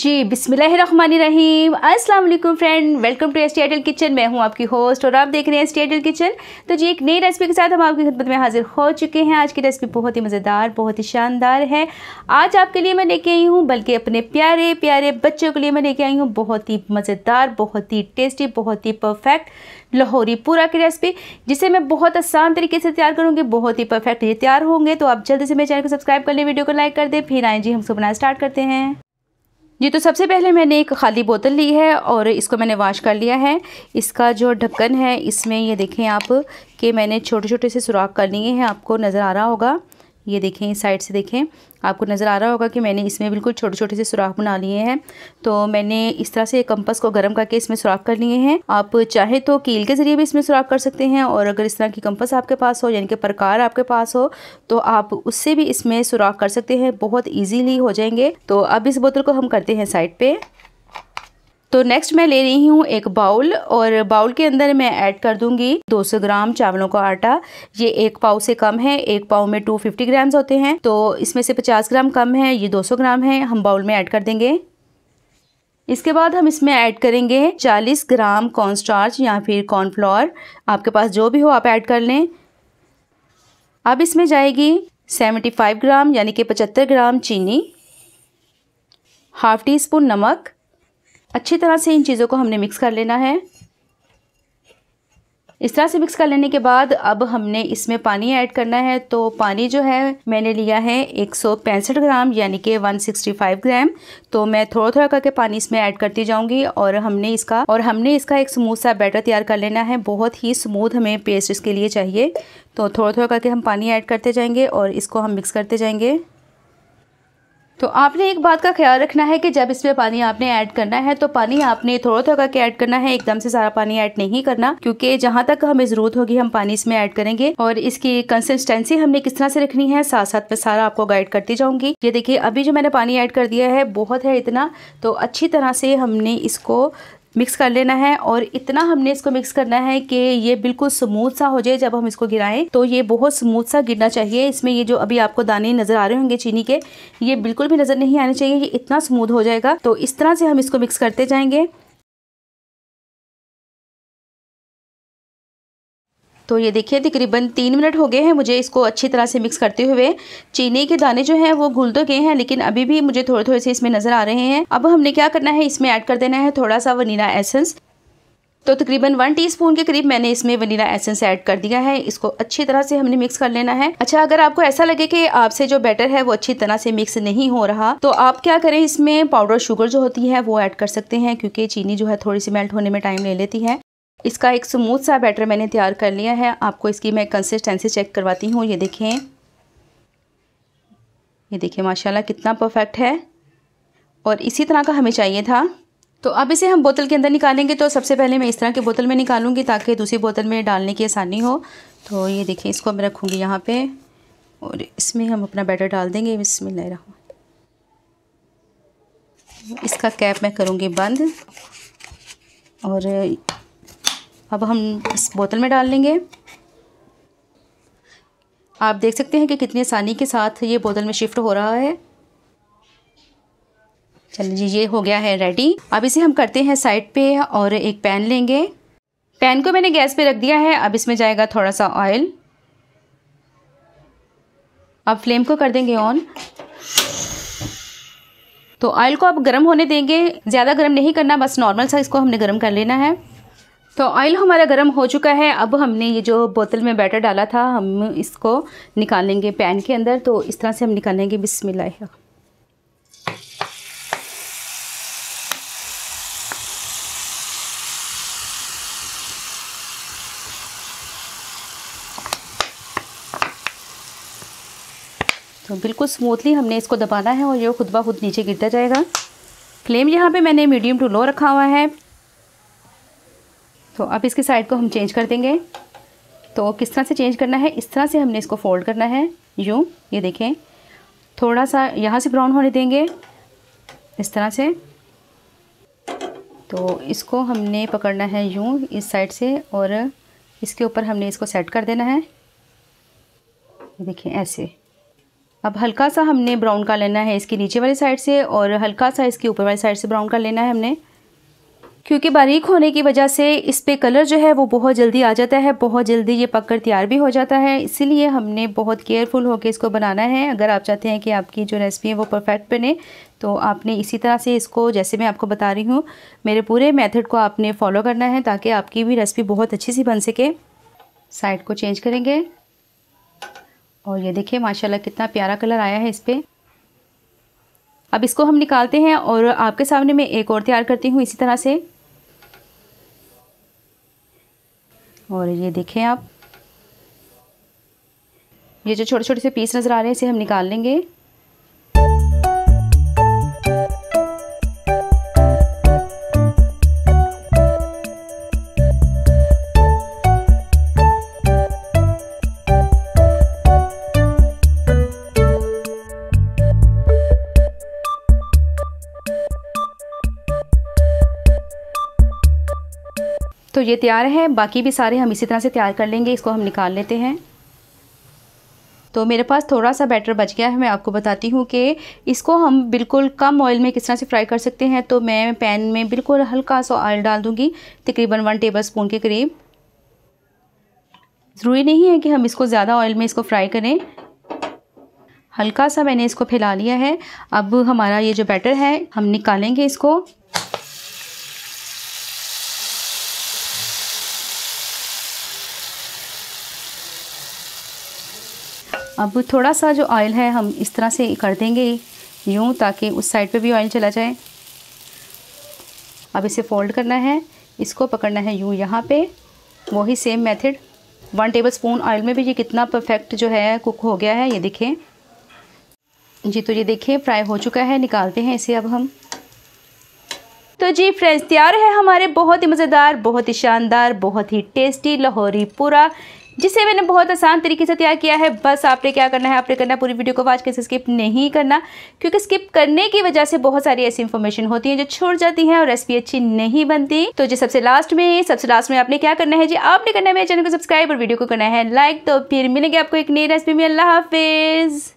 जी रहीम अस्सलाम friend welcome to S T kitchen मैं हूं आपकी होस्ट और आप देख रहे हैं एस टी किचन तो जी एक नई रेसिपी के साथ हम आपकी खिदमत में हाजिर हो चुके हैं आज की रेसिपी बहुत ही मज़ेदार बहुत ही शानदार है आज आपके लिए मैं लेके आई हूं बल्कि अपने प्यारे प्यारे बच्चों के लिए मैं लेके आई हूँ बहुत ही मज़ेदार बहुत ही टेस्टी बहुत ही परफेक्ट लाहौरी पूरा की रेसिपी जिसे मैं बहुत आसान तरीके से तैयार करूँगी बहुत ही परफेक्ट ये तैयार होंगे तो आप जल्दी से मेरे चैनल को सब्सक्राइब कर लें वीडियो को लाइक कर दें फिर आए जी हम सब बनाना स्टार्ट करते हैं जी तो सबसे पहले मैंने एक खाली बोतल ली है और इसको मैंने वॉश कर लिया है इसका जो ढक्कन है इसमें ये देखें आप कि मैंने छोटे छोटे से सुराख कर लिए हैं आपको नज़र आ रहा होगा ये देखें इस साइड से देखें आपको नज़र आ रहा होगा कि मैंने इसमें बिल्कुल छोटे छोटे से सुराख बना लिए हैं तो मैंने इस तरह से कंपस को गर्म करके इसमें सुराख कर लिए हैं आप चाहे तो कील के ज़रिए भी इसमें सुराख कर सकते हैं और अगर इस तरह की कंपस आपके पास हो यानी कि प्रकार आपके पास हो तो आप उससे भी इसमें सुराख कर सकते हैं बहुत ईजीली हो जाएंगे तो अब इस बोतल को हम करते हैं साइड पर तो नेक्स्ट मैं ले रही हूँ एक बाउल और बाउल के अंदर मैं ऐड कर दूंगी 200 ग्राम चावलों का आटा ये एक पाव से कम है एक पाव में 250 ग्राम्स होते हैं तो इसमें से 50 ग्राम कम है ये 200 ग्राम है हम बाउल में ऐड कर देंगे इसके बाद हम इसमें ऐड करेंगे 40 ग्राम कॉर्नस्टार्च या फिर कॉर्नफ्लॉर आपके पास जो भी हो आप ऐड कर लें अब इसमें जाएगी सेवेंटी ग्राम यानी कि पचहत्तर ग्राम चीनी हाफ टी स्पून नमक अच्छी तरह से इन चीज़ों को हमने मिक्स कर लेना है इस तरह से मिक्स कर लेने के बाद अब हमने इसमें पानी ऐड करना है तो पानी जो है मैंने लिया है एक ग्राम यानी कि 165 ग्राम तो मैं थोड़ा थोड़ा करके पानी इसमें ऐड करती जाऊंगी और हमने इसका और हमने इसका एक स्मूथ सा बैटर तैयार कर लेना है बहुत ही स्मूथ हमें पेस्ट इसके लिए चाहिए तो थोड़ा थोड़ा करके हम पानी ऐड करते जाएंगे और इसको हम मिक्स करते जाएंगे तो आपने एक बात का ख्याल रखना है कि जब इसमें पानी आपने ऐड करना है तो पानी आपने थोड़ा थोड़ा करके ऐड करना है एकदम से सारा पानी ऐड नहीं करना क्योंकि जहाँ तक हमें ज़रूरत होगी हम पानी इसमें ऐड करेंगे और इसकी कंसिस्टेंसी हमने किस तरह से रखनी है साथ साथ में सारा आपको गाइड करती जाऊंगी ये देखिए अभी जो मैंने पानी ऐड कर दिया है बहुत है इतना तो अच्छी तरह से हमने इसको मिक्स कर लेना है और इतना हमने इसको मिक्स करना है कि ये बिल्कुल स्मूथ सा हो जाए जब हम इसको गिराएं तो ये बहुत स्मूथ सा गिरना चाहिए इसमें ये जो अभी आपको दाने नज़र आ रहे होंगे चीनी के ये बिल्कुल भी नज़र नहीं आने चाहिए ये इतना स्मूथ हो जाएगा तो इस तरह से हम इसको मिक्स करते जाएंगे तो ये देखिए तकरीबन तीन मिनट हो गए हैं मुझे इसको अच्छी तरह से मिक्स करते हुए चीनी के दाने जो हैं वो घुल तो गए हैं लेकिन अभी भी मुझे थोड़े थोड़े से इसमें नज़र आ रहे हैं अब हमने क्या करना है इसमें ऐड कर देना है थोड़ा सा वनीला एसेंस तो तकरीबन वन टीस्पून के करीब मैंने इसमें वनीला एसेंस ऐड कर दिया है इसको अच्छी तरह से हमने मिक्स कर लेना है अच्छा अगर आपको ऐसा लगे कि आपसे जो बैटर है वो अच्छी तरह से मिक्स नहीं हो रहा तो आप क्या करें इसमें पाउडर शुगर जो होती है वो ऐड कर सकते हैं क्योंकि चीनी जो है थोड़ी सी मेल्ट होने में टाइम ले लेती है इसका एक स्मूथ सा बैटर मैंने तैयार कर लिया है आपको इसकी मैं कंसिस्टेंसी चेक करवाती हूँ ये देखें ये देखिए माशाल्लाह कितना परफेक्ट है और इसी तरह का हमें चाहिए था तो अब इसे हम बोतल के अंदर निकालेंगे तो सबसे पहले मैं इस तरह के बोतल में निकालूंगी ताकि दूसरी बोतल में डालने की आसानी हो तो ये देखिए इसको मैं रखूँगी यहाँ पे और इसमें हम अपना बैटर डाल देंगे इसमें ले रहा इसका कैप मैं करूँगी बंद और अब हम इस बोतल में डाल लेंगे आप देख सकते हैं कि कितनी आसानी के साथ ये बोतल में शिफ्ट हो रहा है चलिए जी ये हो गया है रेडी अब इसे हम करते हैं साइड पे और एक पैन लेंगे पैन को मैंने गैस पे रख दिया है अब इसमें जाएगा थोड़ा सा ऑयल अब फ्लेम को कर देंगे ऑन तो ऑयल को आप गर्म होने देंगे ज़्यादा गर्म नहीं करना बस नॉर्मल सा इसको हमने गर्म कर लेना है तो ऑयल हमारा गर्म हो चुका है अब हमने ये जो बोतल में बैटर डाला था हम इसको निकालेंगे पैन के अंदर तो इस तरह से हम निकालेंगे बिस्मिल तो बिल्कुल स्मूथली हमने इसको दबाना है और ये खुद ब खुद नीचे गिरता जाएगा फ्लेम यहाँ पे मैंने मीडियम टू लो रखा हुआ है तो अब इसकी साइड को हम चेंज कर देंगे तो किस तरह से चेंज करना है इस तरह से हमने इसको फोल्ड करना है यूँ ये देखें थोड़ा सा यहाँ से ब्राउन होने देंगे इस तरह से तो इसको हमने पकड़ना है यूँ इस साइड से और इसके ऊपर हमने इसको सेट कर देना है देखें ऐसे अब हल्का सा हमने ब्राउन का लेना है इसके नीचे वाली साइड से और हल्का सा इसके ऊपर वाली साइड से ब्राउन का लेना है हमने क्योंकि बारीक होने की वजह से इस पर कलर जो है वो बहुत जल्दी आ जाता है बहुत जल्दी ये पककर तैयार भी हो जाता है इसीलिए हमने बहुत केयरफुल होकर इसको बनाना है अगर आप चाहते हैं कि आपकी जो रेसिपी है वो परफेक्ट बने तो आपने इसी तरह से इसको जैसे मैं आपको बता रही हूँ मेरे पूरे मेथड को आपने फॉलो करना है ताकि आपकी भी रेसिपी बहुत अच्छी सी बन सके साइड को चेंज करेंगे और ये देखिए माशाल्लाह कितना प्यारा कलर आया है इस पर अब इसको हम निकालते हैं और आपके सामने मैं एक और तैयार करती हूँ इसी तरह से और ये देखें आप ये जो छोटे छोटे से पीस नज़र आ रहे हैं इसे हम निकाल लेंगे तो ये तैयार है बाकी भी सारे हम इसी तरह से तैयार कर लेंगे इसको हम निकाल लेते हैं तो मेरे पास थोड़ा सा बैटर बच गया है मैं आपको बताती हूँ कि इसको हम बिल्कुल कम ऑयल में किस तरह से फ्राई कर सकते हैं तो मैं पैन में बिल्कुल हल्का सा ऑयल डाल दूँगी तकरीबन वन टेबल स्पून के करीब ज़रूरी नहीं है कि हम इसको ज़्यादा ऑयल में इसको फ्राई करें हल्का सा मैंने इसको फैला लिया है अब हमारा ये जो बैटर है हम निकालेंगे इसको अब थोड़ा सा जो ऑयल है हम इस तरह से कर देंगे यूँ ताकि उस साइड पे भी ऑयल चला जाए अब इसे फोल्ड करना है इसको पकड़ना है यूँ यहाँ पे वही same method one tablespoon oil में भी ये कितना परफेक्ट जो है कुक हो गया है ये देखें जी तो ये देखें फ्राई हो चुका है निकालते हैं इसे अब हम तो जी फ्रेंड्स तैयार है हमारे बहुत ही मज़ेदार बहुत ही शानदार बहुत ही टेस्टी लाहौरी पूरा जिसे मैंने बहुत आसान तरीके से तैयार किया है बस आपने क्या करना है आपने करना पूरी वीडियो को आज कैसे स्किप नहीं करना क्योंकि स्किप करने की वजह से बहुत सारी ऐसी इन्फॉर्मेशन होती है जो छोड़ जाती है और रेसिपी अच्छी नहीं बनती तो जी सबसे लास्ट में सबसे लास्ट में आपने क्या करना है जी आपने करना है मेरे चैनल को सब्सक्राइब और वीडियो को करना है लाइक तो फिर मिलेंगे आपको एक नई रेसिपी में अल्लाह हाफिज़